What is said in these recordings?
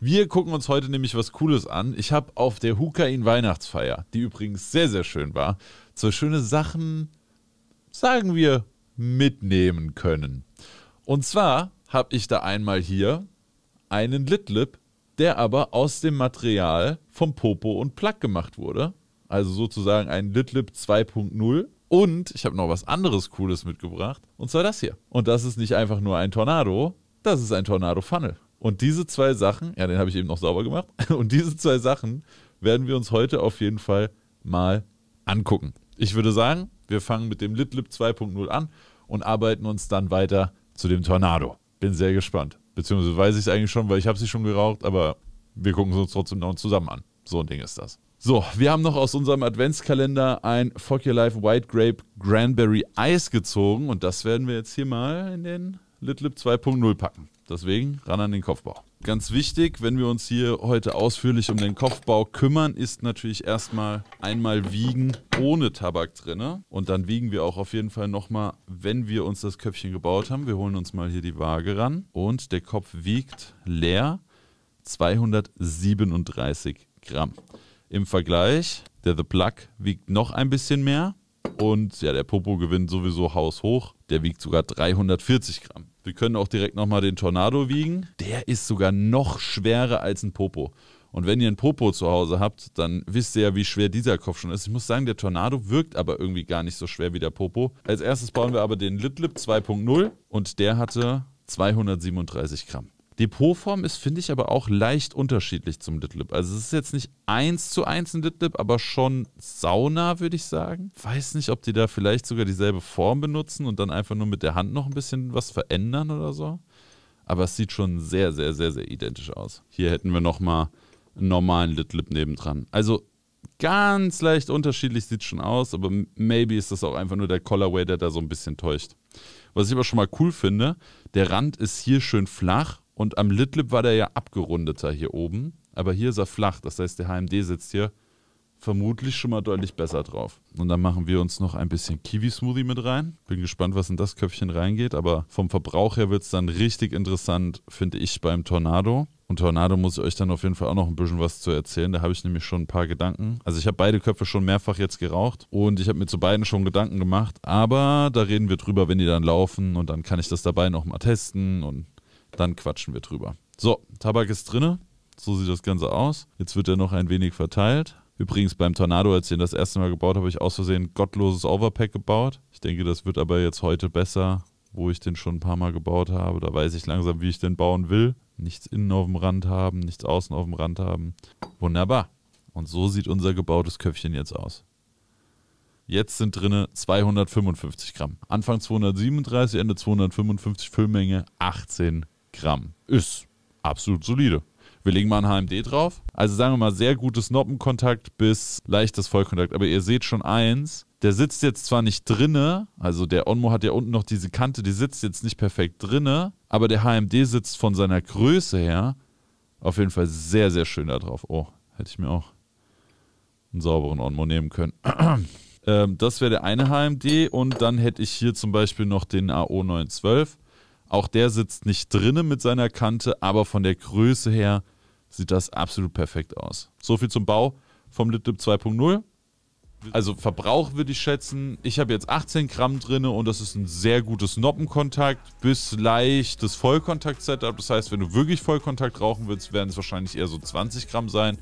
Wir gucken uns heute nämlich was Cooles an. Ich habe auf der Hukain Weihnachtsfeier, die übrigens sehr, sehr schön war, so schöne Sachen, sagen wir, mitnehmen können. Und zwar habe ich da einmal hier einen Litlip, der aber aus dem Material vom Popo und Plug gemacht wurde. Also sozusagen ein Litlip 2.0. Und ich habe noch was anderes Cooles mitgebracht. Und zwar das hier. Und das ist nicht einfach nur ein Tornado, das ist ein Tornado-Funnel. Und diese zwei Sachen, ja, den habe ich eben noch sauber gemacht, und diese zwei Sachen werden wir uns heute auf jeden Fall mal angucken. Ich würde sagen, wir fangen mit dem LitLib 2.0 an und arbeiten uns dann weiter zu dem Tornado. Bin sehr gespannt. Beziehungsweise weiß ich es eigentlich schon, weil ich habe sie schon geraucht, aber wir gucken es uns trotzdem noch zusammen an. So ein Ding ist das. So, wir haben noch aus unserem Adventskalender ein Fuck Your Life White Grape Granberry Eis gezogen und das werden wir jetzt hier mal in den LitLib 2.0 packen. Deswegen ran an den Kopfbau. Ganz wichtig, wenn wir uns hier heute ausführlich um den Kopfbau kümmern, ist natürlich erstmal einmal wiegen ohne Tabak drin. und dann wiegen wir auch auf jeden Fall nochmal, wenn wir uns das Köpfchen gebaut haben. Wir holen uns mal hier die Waage ran und der Kopf wiegt leer 237 Gramm. Im Vergleich, der The Plug wiegt noch ein bisschen mehr und ja, der Popo gewinnt sowieso haushoch. Der wiegt sogar 340 Gramm. Wir können auch direkt nochmal den Tornado wiegen. Der ist sogar noch schwerer als ein Popo. Und wenn ihr ein Popo zu Hause habt, dann wisst ihr ja, wie schwer dieser Kopf schon ist. Ich muss sagen, der Tornado wirkt aber irgendwie gar nicht so schwer wie der Popo. Als erstes bauen wir aber den Litlip 2.0 und der hatte 237 Gramm. Depotform ist, finde ich, aber auch leicht unterschiedlich zum Litlip. Also es ist jetzt nicht eins zu eins ein Litlip, aber schon sauna, würde ich sagen. Weiß nicht, ob die da vielleicht sogar dieselbe Form benutzen und dann einfach nur mit der Hand noch ein bisschen was verändern oder so. Aber es sieht schon sehr, sehr, sehr, sehr identisch aus. Hier hätten wir nochmal einen normalen Litlip nebendran. Also ganz leicht unterschiedlich sieht es schon aus, aber maybe ist das auch einfach nur der Colorway, der da so ein bisschen täuscht. Was ich aber schon mal cool finde, der Rand ist hier schön flach und am Litlip war der ja abgerundeter hier oben. Aber hier ist er flach. Das heißt, der HMD sitzt hier vermutlich schon mal deutlich besser drauf. Und dann machen wir uns noch ein bisschen Kiwi-Smoothie mit rein. Bin gespannt, was in das Köpfchen reingeht, aber vom Verbrauch her wird es dann richtig interessant, finde ich, beim Tornado. Und Tornado muss ich euch dann auf jeden Fall auch noch ein bisschen was zu erzählen. Da habe ich nämlich schon ein paar Gedanken. Also ich habe beide Köpfe schon mehrfach jetzt geraucht und ich habe mir zu beiden schon Gedanken gemacht. Aber da reden wir drüber, wenn die dann laufen und dann kann ich das dabei nochmal testen und dann quatschen wir drüber. So, Tabak ist drinne. So sieht das Ganze aus. Jetzt wird er noch ein wenig verteilt. Übrigens beim Tornado, als ich ihn das erste Mal gebaut habe, habe ich aus Versehen gottloses Overpack gebaut. Ich denke, das wird aber jetzt heute besser, wo ich den schon ein paar Mal gebaut habe. Da weiß ich langsam, wie ich den bauen will. Nichts innen auf dem Rand haben, nichts außen auf dem Rand haben. Wunderbar. Und so sieht unser gebautes Köpfchen jetzt aus. Jetzt sind drinne 255 Gramm. Anfang 237, Ende 255, Füllmenge 18 Gramm. Gramm. Ist absolut solide. Wir legen mal ein HMD drauf. Also sagen wir mal, sehr gutes Noppenkontakt bis leichtes Vollkontakt. Aber ihr seht schon eins, der sitzt jetzt zwar nicht drinne, also der Onmo hat ja unten noch diese Kante, die sitzt jetzt nicht perfekt drinne, aber der HMD sitzt von seiner Größe her auf jeden Fall sehr, sehr schön da drauf. Oh, hätte ich mir auch einen sauberen Onmo nehmen können. Ähm, das wäre der eine HMD und dann hätte ich hier zum Beispiel noch den AO912 auch der sitzt nicht drinnen mit seiner Kante, aber von der Größe her sieht das absolut perfekt aus. So viel zum Bau vom LipTip 2.0. Also Verbrauch würde ich schätzen. Ich habe jetzt 18 Gramm drin und das ist ein sehr gutes Noppenkontakt bis leichtes Vollkontakt-Setup. Das heißt, wenn du wirklich Vollkontakt rauchen willst, werden es wahrscheinlich eher so 20 Gramm sein.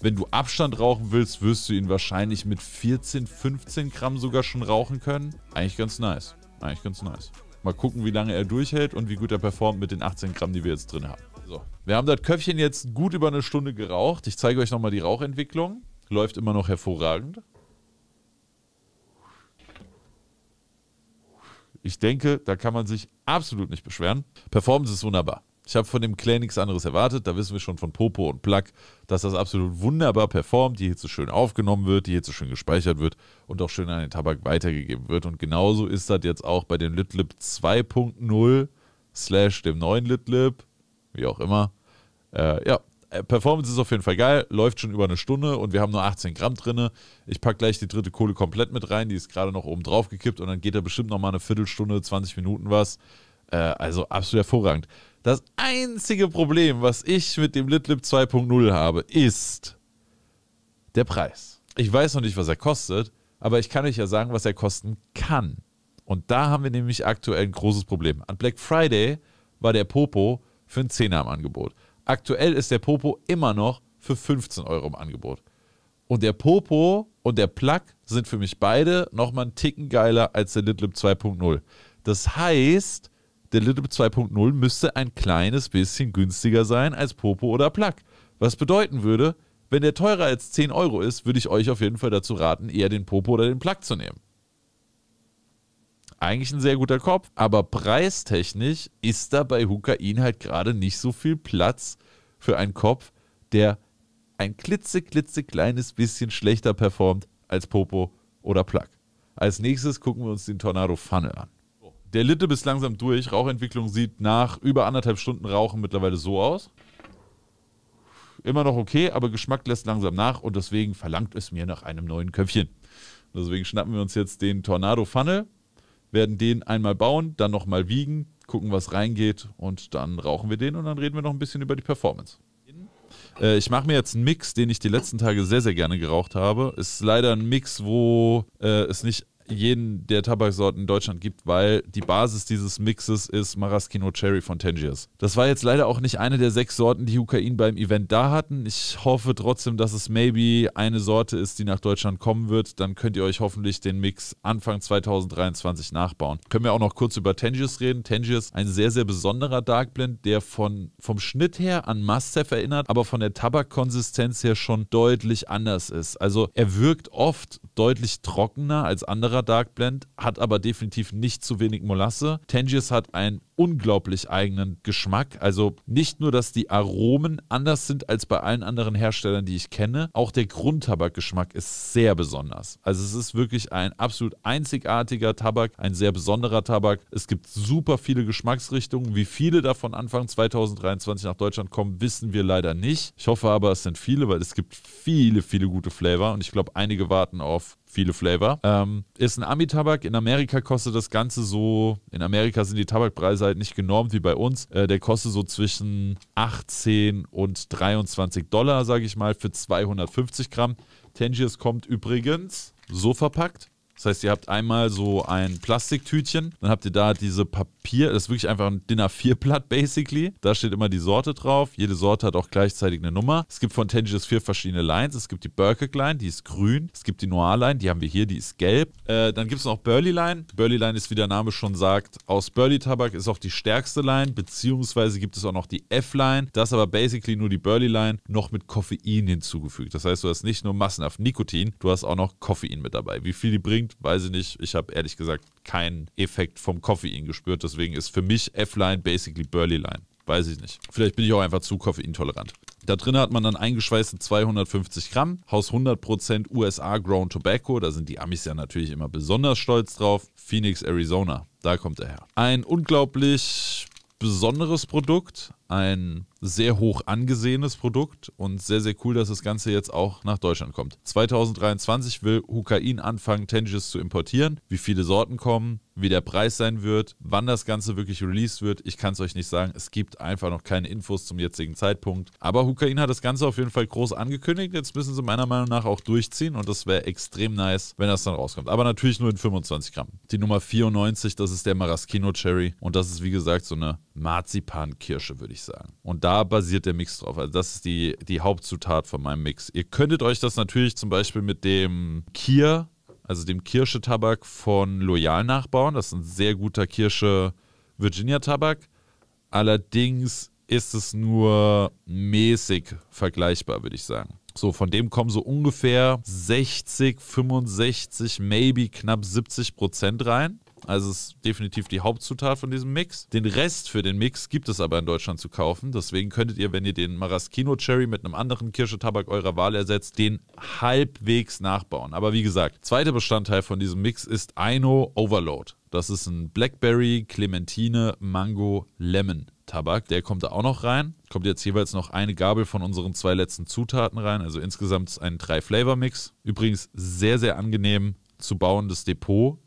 Wenn du Abstand rauchen willst, wirst du ihn wahrscheinlich mit 14, 15 Gramm sogar schon rauchen können. Eigentlich ganz nice. Eigentlich ganz nice. Mal gucken, wie lange er durchhält und wie gut er performt mit den 18 Gramm, die wir jetzt drin haben. So, wir haben das Köpfchen jetzt gut über eine Stunde geraucht. Ich zeige euch nochmal die Rauchentwicklung. Läuft immer noch hervorragend. Ich denke, da kann man sich absolut nicht beschweren. Performance ist wunderbar. Ich habe von dem Clay nichts anderes erwartet. Da wissen wir schon von Popo und Plug, dass das absolut wunderbar performt, die Hitze schön aufgenommen wird, die Hitze schön gespeichert wird und auch schön an den Tabak weitergegeben wird. Und genauso ist das jetzt auch bei dem Litlip 2.0 slash dem neuen Litlip, wie auch immer. Äh, ja, äh, Performance ist auf jeden Fall geil, läuft schon über eine Stunde und wir haben nur 18 Gramm drin. Ich packe gleich die dritte Kohle komplett mit rein, die ist gerade noch oben drauf gekippt und dann geht da bestimmt nochmal eine Viertelstunde, 20 Minuten was. Äh, also absolut hervorragend. Das einzige Problem, was ich mit dem Litlip 2.0 habe, ist der Preis. Ich weiß noch nicht, was er kostet, aber ich kann euch ja sagen, was er kosten kann. Und da haben wir nämlich aktuell ein großes Problem. An Black Friday war der Popo für einen Zehner im Angebot. Aktuell ist der Popo immer noch für 15 Euro im Angebot. Und der Popo und der Plug sind für mich beide nochmal einen Ticken geiler als der Litlip 2.0. Das heißt, der Little 2.0 müsste ein kleines bisschen günstiger sein als Popo oder Plug. Was bedeuten würde, wenn der teurer als 10 Euro ist, würde ich euch auf jeden Fall dazu raten, eher den Popo oder den Plug zu nehmen. Eigentlich ein sehr guter Kopf, aber preistechnisch ist da bei Hukain halt gerade nicht so viel Platz für einen Kopf, der ein klitzeklitzekleines bisschen schlechter performt als Popo oder Plug. Als nächstes gucken wir uns den Tornado Funnel an. Der Litte bis langsam durch. Rauchentwicklung sieht nach über anderthalb Stunden Rauchen mittlerweile so aus. Immer noch okay, aber Geschmack lässt langsam nach und deswegen verlangt es mir nach einem neuen Köpfchen. Deswegen schnappen wir uns jetzt den Tornado Funnel, werden den einmal bauen, dann nochmal wiegen, gucken, was reingeht und dann rauchen wir den und dann reden wir noch ein bisschen über die Performance. Äh, ich mache mir jetzt einen Mix, den ich die letzten Tage sehr, sehr gerne geraucht habe. Ist leider ein Mix, wo äh, es nicht jeden der Tabaksorten in Deutschland gibt, weil die Basis dieses Mixes ist Maraschino Cherry von Tangiers. Das war jetzt leider auch nicht eine der sechs Sorten, die Hukain beim Event da hatten. Ich hoffe trotzdem, dass es maybe eine Sorte ist, die nach Deutschland kommen wird. Dann könnt ihr euch hoffentlich den Mix Anfang 2023 nachbauen. Können wir auch noch kurz über Tangiers reden. Tangiers, ein sehr, sehr besonderer Dark Blend, der von, vom Schnitt her an Mustaf erinnert, aber von der Tabakkonsistenz her schon deutlich anders ist. Also er wirkt oft deutlich trockener als anderer Dark Blend, hat aber definitiv nicht zu wenig Molasse. Tangiers hat einen unglaublich eigenen Geschmack. Also nicht nur, dass die Aromen anders sind als bei allen anderen Herstellern, die ich kenne, auch der Grundtabakgeschmack ist sehr besonders. Also es ist wirklich ein absolut einzigartiger Tabak, ein sehr besonderer Tabak. Es gibt super viele Geschmacksrichtungen. Wie viele davon Anfang 2023 nach Deutschland kommen, wissen wir leider nicht. Ich hoffe aber, es sind viele, weil es gibt viele, viele gute Flavor und ich glaube, einige warten auf viele Flavor. Ähm, ist ein Ami-Tabak. In Amerika kostet das Ganze so, in Amerika sind die Tabakpreise halt nicht genormt wie bei uns. Äh, der kostet so zwischen 18 und 23 Dollar, sage ich mal, für 250 Gramm. Tangiers kommt übrigens so verpackt. Das heißt, ihr habt einmal so ein Plastiktütchen, dann habt ihr da diese Papier, das ist wirklich einfach ein Dinner 4 blatt basically. Da steht immer die Sorte drauf. Jede Sorte hat auch gleichzeitig eine Nummer. Es gibt von Tangiers vier verschiedene Lines. Es gibt die Burkick Line, die ist grün. Es gibt die Noir Line, die haben wir hier, die ist gelb. Äh, dann gibt es noch Burley Line. Burley Line ist, wie der Name schon sagt, aus Burley Tabak ist auch die stärkste Line, beziehungsweise gibt es auch noch die F-Line. Das ist aber basically nur die Burley Line, noch mit Koffein hinzugefügt. Das heißt, du hast nicht nur massenhaft Nikotin, du hast auch noch Koffein mit dabei. Wie viel die bringt, weiß ich nicht. Ich habe ehrlich gesagt keinen Effekt vom Koffein gespürt. Deswegen ist für mich F-Line basically Burley-Line. Weiß ich nicht. Vielleicht bin ich auch einfach zu koffeintolerant. Da drin hat man dann eingeschweißte 250 Gramm, Haus 100% USA Grown Tobacco, da sind die Amis ja natürlich immer besonders stolz drauf. Phoenix, Arizona, da kommt er her. Ein unglaublich besonderes Produkt, ein sehr hoch angesehenes Produkt und sehr, sehr cool, dass das Ganze jetzt auch nach Deutschland kommt. 2023 will Hukain anfangen, Tanges zu importieren. Wie viele Sorten kommen, wie der Preis sein wird, wann das Ganze wirklich released wird. Ich kann es euch nicht sagen. Es gibt einfach noch keine Infos zum jetzigen Zeitpunkt. Aber Hukain hat das Ganze auf jeden Fall groß angekündigt. Jetzt müssen sie meiner Meinung nach auch durchziehen und das wäre extrem nice, wenn das dann rauskommt. Aber natürlich nur in 25 Gramm. Die Nummer 94, das ist der Maraschino Cherry und das ist wie gesagt so eine Marzipankirsche, würde ich sagen. Und da basiert der Mix drauf. Also das ist die, die Hauptzutat von meinem Mix. Ihr könntet euch das natürlich zum Beispiel mit dem Kier also dem Kirschetabak von Loyal nachbauen. Das ist ein sehr guter Kirsche-Virginia-Tabak. Allerdings ist es nur mäßig vergleichbar, würde ich sagen. So, von dem kommen so ungefähr 60, 65, maybe knapp 70 Prozent rein. Also es ist definitiv die Hauptzutat von diesem Mix. Den Rest für den Mix gibt es aber in Deutschland zu kaufen. Deswegen könntet ihr, wenn ihr den Maraschino Cherry mit einem anderen Kirschetabak eurer Wahl ersetzt, den halbwegs nachbauen. Aber wie gesagt, zweiter Bestandteil von diesem Mix ist Aino Overload. Das ist ein Blackberry, Clementine, Mango, Lemon Tabak. Der kommt da auch noch rein. Kommt jetzt jeweils noch eine Gabel von unseren zwei letzten Zutaten rein. Also insgesamt ein Drei-Flavor-Mix. Übrigens sehr, sehr angenehm zu bauendes Depot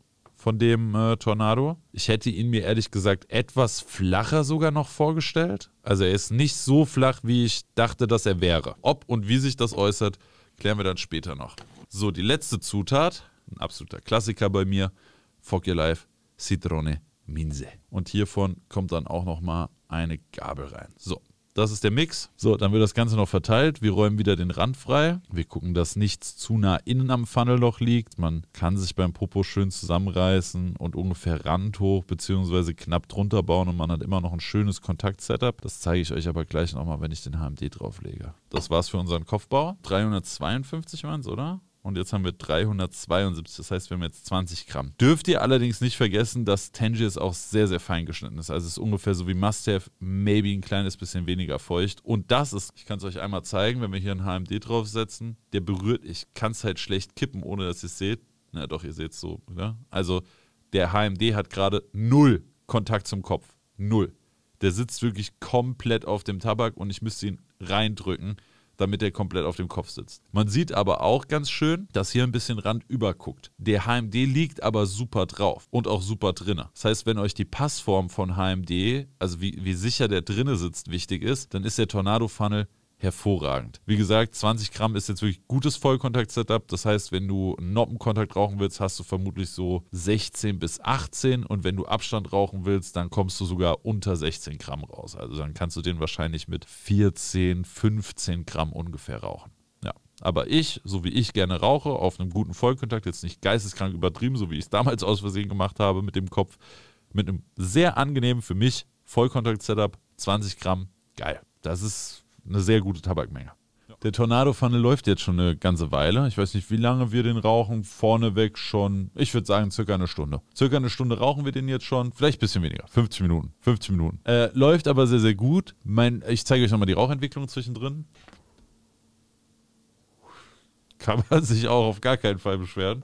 von dem äh, Tornado. Ich hätte ihn mir ehrlich gesagt etwas flacher sogar noch vorgestellt. Also er ist nicht so flach, wie ich dachte, dass er wäre. Ob und wie sich das äußert, klären wir dann später noch. So, die letzte Zutat, ein absoluter Klassiker bei mir, Fuck Your Life, Citrone Minze. Und hiervon kommt dann auch nochmal eine Gabel rein. So, das ist der Mix. So, dann wird das Ganze noch verteilt. Wir räumen wieder den Rand frei. Wir gucken, dass nichts zu nah innen am Funnelloch liegt. Man kann sich beim Popo schön zusammenreißen und ungefähr Rand hoch bzw. knapp drunter bauen und man hat immer noch ein schönes Kontakt-Setup. Das zeige ich euch aber gleich nochmal, wenn ich den HMD drauflege. Das war's für unseren Kopfbau. 352 waren es, oder? und jetzt haben wir 372, das heißt, wir haben jetzt 20 Gramm. Dürft ihr allerdings nicht vergessen, dass Tangiers auch sehr, sehr fein geschnitten ist. Also es ist ungefähr so wie Must-Have, maybe ein kleines bisschen weniger feucht. Und das ist, ich kann es euch einmal zeigen, wenn wir hier einen HMD draufsetzen, der berührt, ich kann es halt schlecht kippen, ohne dass ihr es seht. Na doch, ihr seht es so, oder? Ne? Also der HMD hat gerade null Kontakt zum Kopf. Null. Der sitzt wirklich komplett auf dem Tabak und ich müsste ihn reindrücken damit er komplett auf dem Kopf sitzt. Man sieht aber auch ganz schön, dass hier ein bisschen Rand überguckt. Der HMD liegt aber super drauf und auch super drinne. Das heißt, wenn euch die Passform von HMD, also wie, wie sicher der drinne sitzt, wichtig ist, dann ist der Tornado Funnel hervorragend. Wie gesagt, 20 Gramm ist jetzt wirklich gutes Vollkontakt-Setup. Das heißt, wenn du Noppenkontakt rauchen willst, hast du vermutlich so 16 bis 18 und wenn du Abstand rauchen willst, dann kommst du sogar unter 16 Gramm raus. Also dann kannst du den wahrscheinlich mit 14, 15 Gramm ungefähr rauchen. Aber ich, so wie ich gerne rauche, auf einem guten Vollkontakt, jetzt nicht geisteskrank übertrieben, so wie ich es damals aus Versehen gemacht habe mit dem Kopf, mit einem sehr angenehmen für mich Vollkontakt-Setup, 20 Gramm, geil. Das ist eine sehr gute Tabakmenge. Der Tornado-Funnel läuft jetzt schon eine ganze Weile. Ich weiß nicht, wie lange wir den rauchen. Vorneweg schon, ich würde sagen, circa eine Stunde. Circa eine Stunde rauchen wir den jetzt schon. Vielleicht ein bisschen weniger. 50 Minuten. 50 Minuten. Äh, läuft aber sehr, sehr gut. Mein, ich zeige euch nochmal die Rauchentwicklung zwischendrin kann man sich auch auf gar keinen Fall beschweren.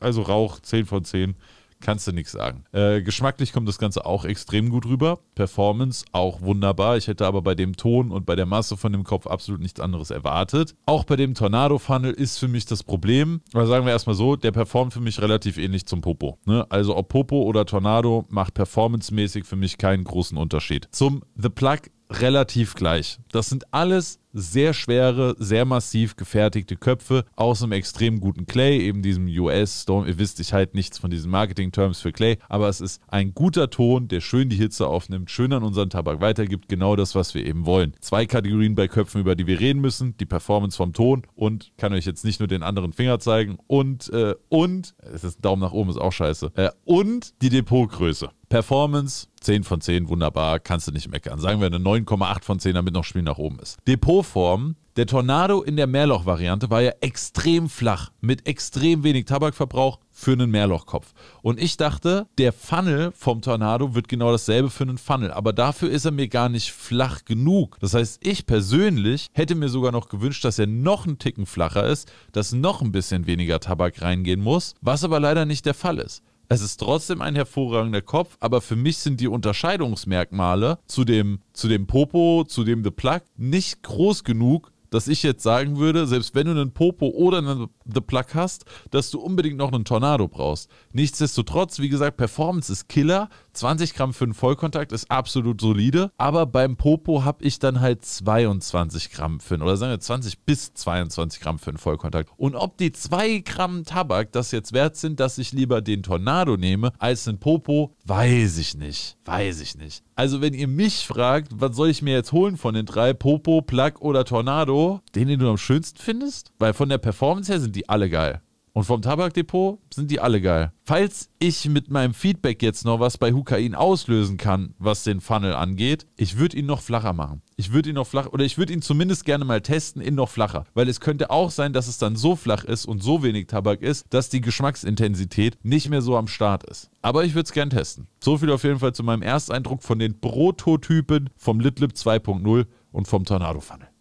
Also Rauch 10 von 10 kannst du nichts sagen. Äh, geschmacklich kommt das Ganze auch extrem gut rüber. Performance auch wunderbar. Ich hätte aber bei dem Ton und bei der Masse von dem Kopf absolut nichts anderes erwartet. Auch bei dem Tornado-Funnel ist für mich das Problem, oder sagen wir erstmal so, der performt für mich relativ ähnlich zum Popo. Ne? Also ob Popo oder Tornado macht performancemäßig für mich keinen großen Unterschied. Zum The Plug relativ gleich. Das sind alles sehr schwere, sehr massiv gefertigte Köpfe aus einem extrem guten Clay, eben diesem US-Stone. Ihr wisst, ich halte nichts von diesen Marketing-Terms für Clay, aber es ist ein guter Ton, der schön die Hitze aufnimmt, schön an unseren Tabak weitergibt, genau das, was wir eben wollen. Zwei Kategorien bei Köpfen, über die wir reden müssen, die Performance vom Ton und kann euch jetzt nicht nur den anderen Finger zeigen und, äh, und, es ist ein Daumen nach oben, ist auch scheiße, äh, und die Depotgröße. Performance 10 von 10, wunderbar, kannst du nicht meckern. Sagen wir eine 9,8 von 10, damit noch Spiel nach oben ist. Depotform, der Tornado in der Mehrloch-Variante war ja extrem flach, mit extrem wenig Tabakverbrauch für einen Mehrlochkopf. Und ich dachte, der Funnel vom Tornado wird genau dasselbe für einen Funnel, aber dafür ist er mir gar nicht flach genug. Das heißt, ich persönlich hätte mir sogar noch gewünscht, dass er noch einen Ticken flacher ist, dass noch ein bisschen weniger Tabak reingehen muss, was aber leider nicht der Fall ist. Es ist trotzdem ein hervorragender Kopf, aber für mich sind die Unterscheidungsmerkmale zu dem, zu dem Popo, zu dem The Plug nicht groß genug, dass ich jetzt sagen würde, selbst wenn du einen Popo oder einen The Plug hast, dass du unbedingt noch einen Tornado brauchst. Nichtsdestotrotz, wie gesagt, Performance ist Killer. 20 Gramm für einen Vollkontakt ist absolut solide. Aber beim Popo habe ich dann halt 22 Gramm für einen, oder sagen wir 20 bis 22 Gramm für einen Vollkontakt. Und ob die 2 Gramm Tabak das jetzt wert sind, dass ich lieber den Tornado nehme als einen Popo, Weiß ich nicht, weiß ich nicht. Also wenn ihr mich fragt, was soll ich mir jetzt holen von den drei, Popo, Plug oder Tornado, den, den du am schönsten findest? Weil von der Performance her sind die alle geil. Und vom Tabakdepot sind die alle geil. Falls ich mit meinem Feedback jetzt noch was bei Hukain auslösen kann, was den Funnel angeht, ich würde ihn noch flacher machen. Ich würde ihn noch flach oder ich würde ihn zumindest gerne mal testen in noch flacher, weil es könnte auch sein, dass es dann so flach ist und so wenig Tabak ist, dass die Geschmacksintensität nicht mehr so am Start ist. Aber ich würde es gern testen. So viel auf jeden Fall zu meinem Ersteindruck von den Prototypen vom Litlip 2.0 und vom Tornado Funnel.